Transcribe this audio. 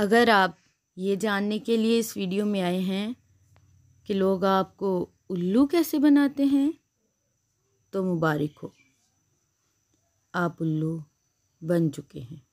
अगर आप ये जानने के लिए इस वीडियो में आए हैं कि लोग आपको उल्लू कैसे बनाते हैं तो मुबारक हो आप उल्लू बन चुके हैं